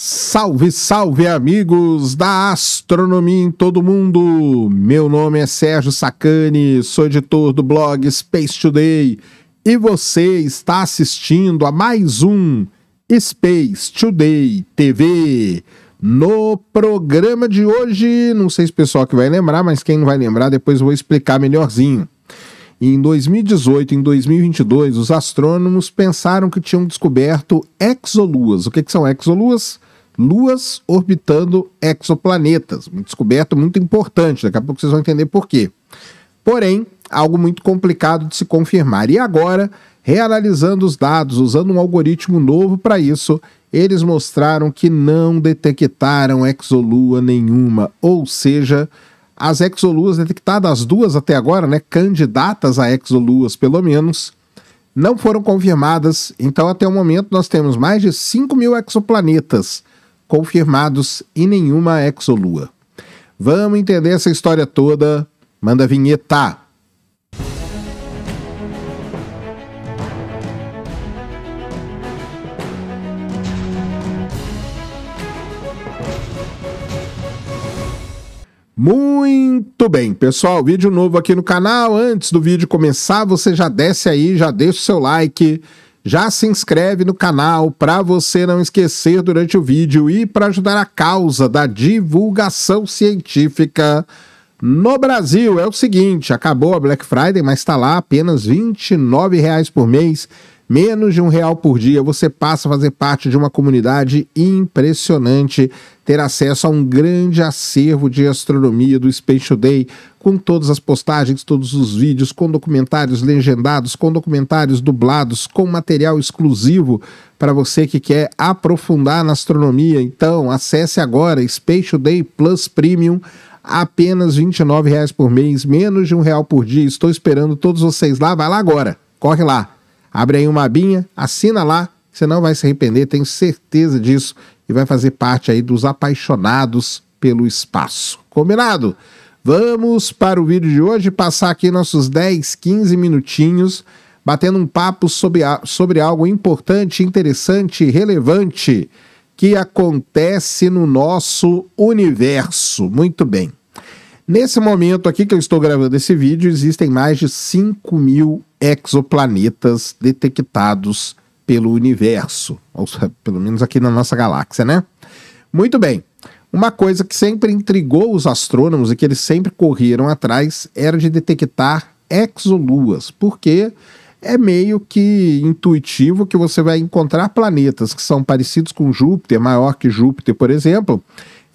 Salve, salve amigos da astronomia em todo mundo! Meu nome é Sérgio Sacani, sou editor do blog Space Today e você está assistindo a mais um Space Today TV. No programa de hoje, não sei se o pessoal que vai lembrar, mas quem não vai lembrar, depois eu vou explicar melhorzinho. Em 2018, em 2022, os astrônomos pensaram que tinham descoberto exoluas. O que, que são exoluas? luas orbitando exoplanetas. Uma descoberta muito importante, daqui a pouco vocês vão entender por quê. Porém, algo muito complicado de se confirmar. E agora, reanalisando os dados, usando um algoritmo novo para isso, eles mostraram que não detectaram exolua nenhuma, ou seja, as exoluas detectadas, as duas até agora, né, candidatas a exoluas pelo menos, não foram confirmadas. Então, até o momento, nós temos mais de 5 mil exoplanetas confirmados e nenhuma Exolua. Vamos entender essa história toda. Manda vinheta! Muito bem, pessoal, vídeo novo aqui no canal. Antes do vídeo começar, você já desce aí, já deixa o seu like, já se inscreve no canal para você não esquecer durante o vídeo e para ajudar a causa da divulgação científica no Brasil. É o seguinte, acabou a Black Friday, mas está lá apenas R$ 29 por mês menos de um real por dia, você passa a fazer parte de uma comunidade impressionante, ter acesso a um grande acervo de astronomia do Space Today, com todas as postagens, todos os vídeos, com documentários legendados, com documentários dublados, com material exclusivo para você que quer aprofundar na astronomia. Então, acesse agora Space Today Plus Premium apenas R$ 29 por mês, menos de um real por dia. Estou esperando todos vocês lá. Vai lá agora, corre lá Abre aí uma abinha, assina lá, você não vai se arrepender, tenho certeza disso, e vai fazer parte aí dos apaixonados pelo espaço. Combinado? Vamos para o vídeo de hoje, passar aqui nossos 10, 15 minutinhos batendo um papo sobre, a, sobre algo importante, interessante, relevante que acontece no nosso universo. Muito bem. Nesse momento aqui que eu estou gravando esse vídeo, existem mais de 5 mil exoplanetas detectados pelo universo, ou pelo menos aqui na nossa galáxia, né? Muito bem. Uma coisa que sempre intrigou os astrônomos e que eles sempre correram atrás era de detectar exoluas, porque é meio que intuitivo que você vai encontrar planetas que são parecidos com Júpiter, maior que Júpiter, por exemplo,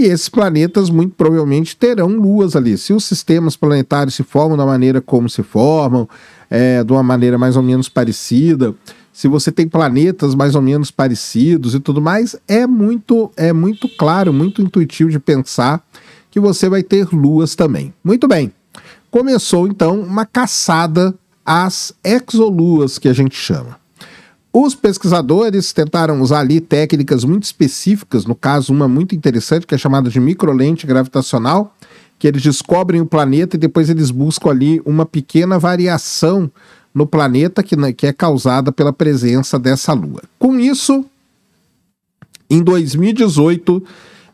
e esses planetas muito provavelmente terão luas ali. Se os sistemas planetários se formam da maneira como se formam, é, de uma maneira mais ou menos parecida, se você tem planetas mais ou menos parecidos e tudo mais, é muito, é muito claro, muito intuitivo de pensar que você vai ter luas também. Muito bem. Começou então uma caçada às exoluas que a gente chama. Os pesquisadores tentaram usar ali técnicas muito específicas, no caso, uma muito interessante, que é chamada de microlente gravitacional, que eles descobrem o planeta e depois eles buscam ali uma pequena variação no planeta que, né, que é causada pela presença dessa lua. Com isso, em 2018,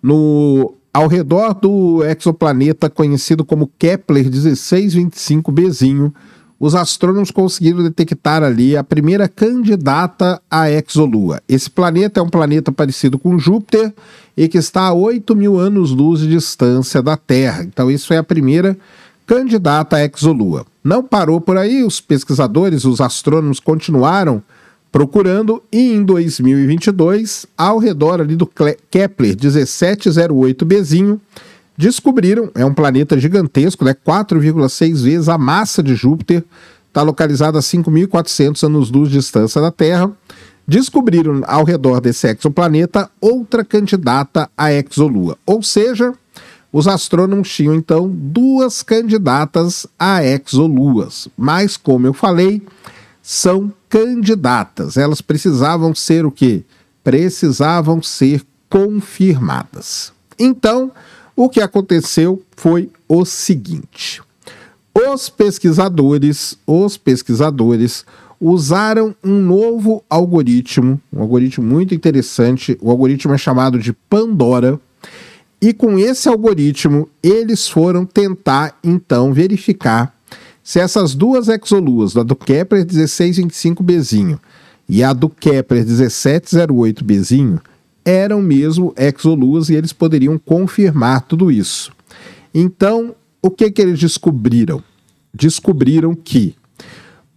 no, ao redor do exoplaneta conhecido como Kepler 1625 Bzinho, os astrônomos conseguiram detectar ali a primeira candidata à exolua. Esse planeta é um planeta parecido com Júpiter e que está a 8 mil anos-luz de distância da Terra. Então, isso é a primeira candidata à exolua. Não parou por aí, os pesquisadores, os astrônomos continuaram procurando e em 2022, ao redor ali do Kepler 1708 Bezinho, descobriram, é um planeta gigantesco, né, 4,6 vezes a massa de Júpiter, está localizado a 5.400 anos-luz de distância da Terra. Descobriram ao redor desse exoplaneta outra candidata à exolua, ou seja, os astrônomos tinham então duas candidatas a exoluas, mas como eu falei, são candidatas. Elas precisavam ser o quê? Precisavam ser confirmadas. Então, o que aconteceu foi o seguinte: os pesquisadores, os pesquisadores usaram um novo algoritmo, um algoritmo muito interessante, o algoritmo é chamado de Pandora, e com esse algoritmo eles foram tentar então verificar se essas duas exoluas, a do Kepler 1625 Bezinho e a do Kepler 1708 Bezinho, eram mesmo exoluas e eles poderiam confirmar tudo isso. Então, o que, que eles descobriram? Descobriram que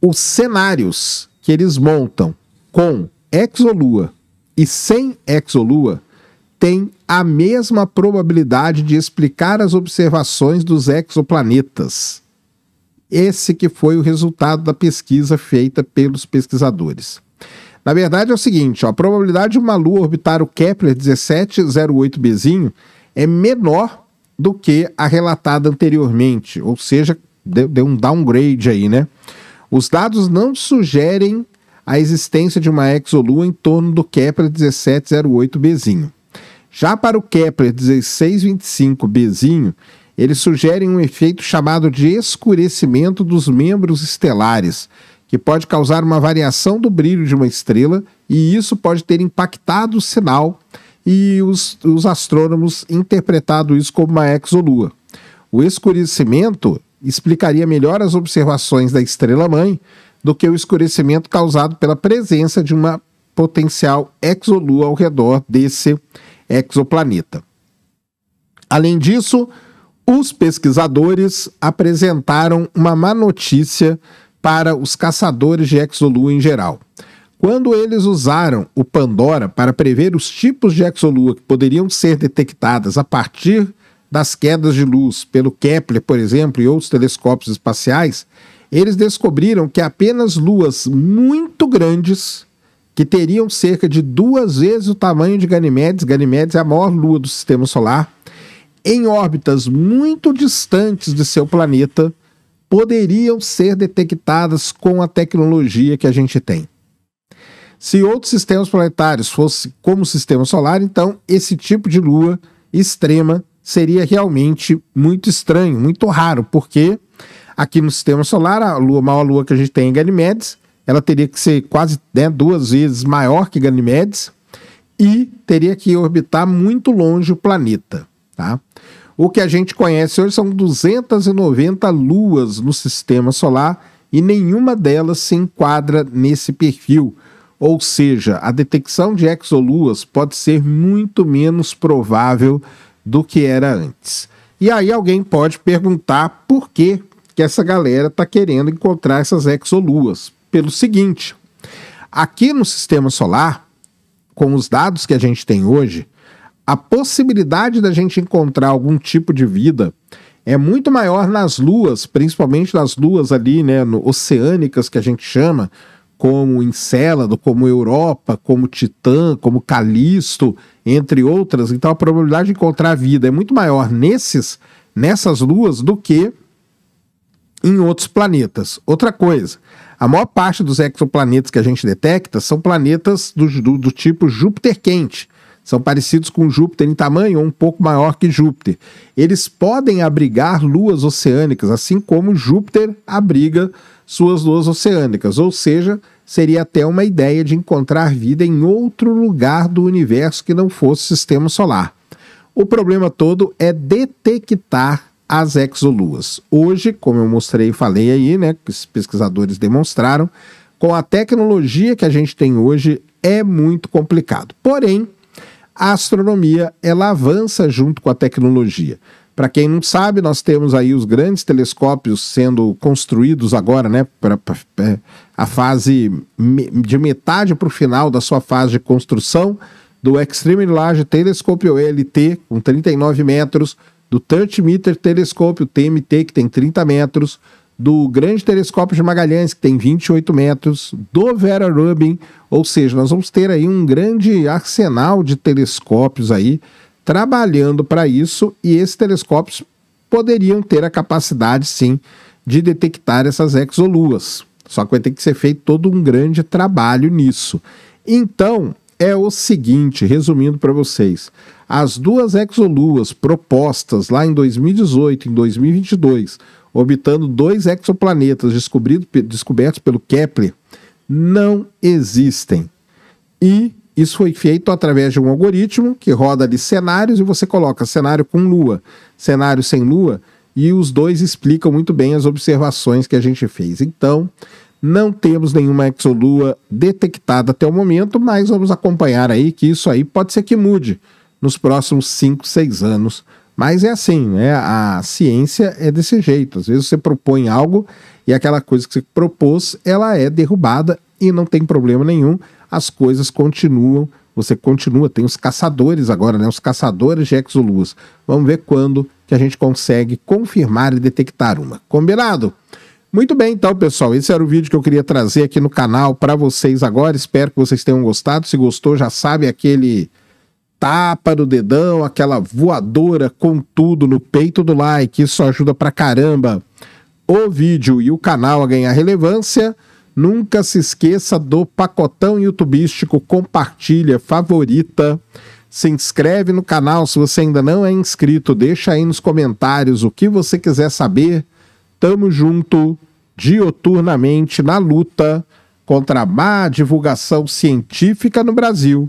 os cenários que eles montam com exolua e sem exolua têm a mesma probabilidade de explicar as observações dos exoplanetas. Esse que foi o resultado da pesquisa feita pelos pesquisadores. Na verdade é o seguinte, ó, a probabilidade de uma lua orbitar o Kepler 1708 b é menor do que a relatada anteriormente, ou seja, deu, deu um downgrade aí, né? Os dados não sugerem a existência de uma exolua em torno do Kepler 1708 b Já para o Kepler 1625 b eles sugerem um efeito chamado de escurecimento dos membros estelares, que pode causar uma variação do brilho de uma estrela, e isso pode ter impactado o sinal e os, os astrônomos interpretado isso como uma exolua. O escurecimento explicaria melhor as observações da estrela-mãe do que o escurecimento causado pela presença de uma potencial exolua ao redor desse exoplaneta. Além disso, os pesquisadores apresentaram uma má notícia para os caçadores de Exolua em geral. Quando eles usaram o Pandora para prever os tipos de Exolua que poderiam ser detectadas a partir das quedas de luz pelo Kepler, por exemplo, e outros telescópios espaciais, eles descobriram que apenas luas muito grandes, que teriam cerca de duas vezes o tamanho de Ganimedes, Ganimedes é a maior lua do sistema solar, em órbitas muito distantes de seu planeta, poderiam ser detectadas com a tecnologia que a gente tem. Se outros sistemas planetários fossem como o sistema solar, então esse tipo de lua extrema seria realmente muito estranho, muito raro, porque aqui no sistema solar, a lua, a maior lua que a gente tem é Ganymedes, ela teria que ser quase né, duas vezes maior que Ganymedes e teria que orbitar muito longe o planeta. Tá? O que a gente conhece hoje são 290 luas no sistema solar e nenhuma delas se enquadra nesse perfil. Ou seja, a detecção de exoluas pode ser muito menos provável do que era antes. E aí alguém pode perguntar por que, que essa galera está querendo encontrar essas exoluas. Pelo seguinte, aqui no sistema solar, com os dados que a gente tem hoje, a possibilidade da gente encontrar algum tipo de vida é muito maior nas luas, principalmente nas luas ali, né, no, oceânicas que a gente chama, como Encélado, como Europa, como Titã, como Calisto, entre outras. Então a probabilidade de encontrar vida é muito maior nesses, nessas luas do que em outros planetas. Outra coisa, a maior parte dos exoplanetas que a gente detecta são planetas do, do, do tipo Júpiter quente são parecidos com Júpiter em tamanho um pouco maior que Júpiter. Eles podem abrigar luas oceânicas, assim como Júpiter abriga suas luas oceânicas, ou seja, seria até uma ideia de encontrar vida em outro lugar do universo que não fosse o sistema solar. O problema todo é detectar as exoluas. Hoje, como eu mostrei e falei aí, né, que os pesquisadores demonstraram, com a tecnologia que a gente tem hoje é muito complicado. Porém, a astronomia ela avança junto com a tecnologia. Para quem não sabe, nós temos aí os grandes telescópios sendo construídos agora, né? Para é, a fase de metade para o final da sua fase de construção do Extreme Large Telescope, ou ELT, com 39 metros, do 30 Meter Telescope, o TMT, que tem 30 metros, do Grande Telescópio de Magalhães, que tem 28 metros, do Vera Rubin, ou seja, nós vamos ter aí um grande arsenal de telescópios aí trabalhando para isso e esses telescópios poderiam ter a capacidade sim de detectar essas exoluas. Só que vai ter que ser feito todo um grande trabalho nisso. Então, é o seguinte, resumindo para vocês, as duas exoluas propostas lá em 2018 em 2022 orbitando dois exoplanetas descobertos pelo Kepler, não existem. E isso foi feito através de um algoritmo que roda ali cenários e você coloca cenário com lua, cenário sem lua, e os dois explicam muito bem as observações que a gente fez. Então, não temos nenhuma exolua detectada até o momento, mas vamos acompanhar aí que isso aí pode ser que mude nos próximos 5, 6 anos mas é assim, né? A ciência é desse jeito. Às vezes você propõe algo e aquela coisa que você propôs, ela é derrubada e não tem problema nenhum. As coisas continuam, você continua. Tem os caçadores agora, né? Os caçadores de exoluas. Vamos ver quando que a gente consegue confirmar e detectar uma. Combinado? Muito bem, então, pessoal, esse era o vídeo que eu queria trazer aqui no canal para vocês agora. Espero que vocês tenham gostado. Se gostou, já sabe aquele tapa no dedão, aquela voadora com tudo no peito do like, isso ajuda pra caramba o vídeo e o canal a ganhar relevância. Nunca se esqueça do pacotão youtubístico, compartilha, favorita, se inscreve no canal se você ainda não é inscrito, deixa aí nos comentários o que você quiser saber. Tamo junto, dioturnamente, na luta contra a má divulgação científica no Brasil